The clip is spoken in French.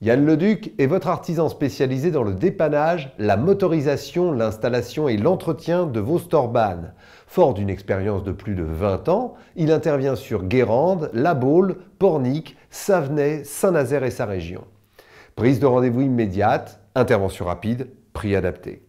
Yann Leduc est votre artisan spécialisé dans le dépannage, la motorisation, l'installation et l'entretien de vos storbanes. Fort d'une expérience de plus de 20 ans, il intervient sur Guérande, La Baule, Pornic, Savenay, Saint-Nazaire et sa région. Prise de rendez-vous immédiate, intervention rapide, prix adapté.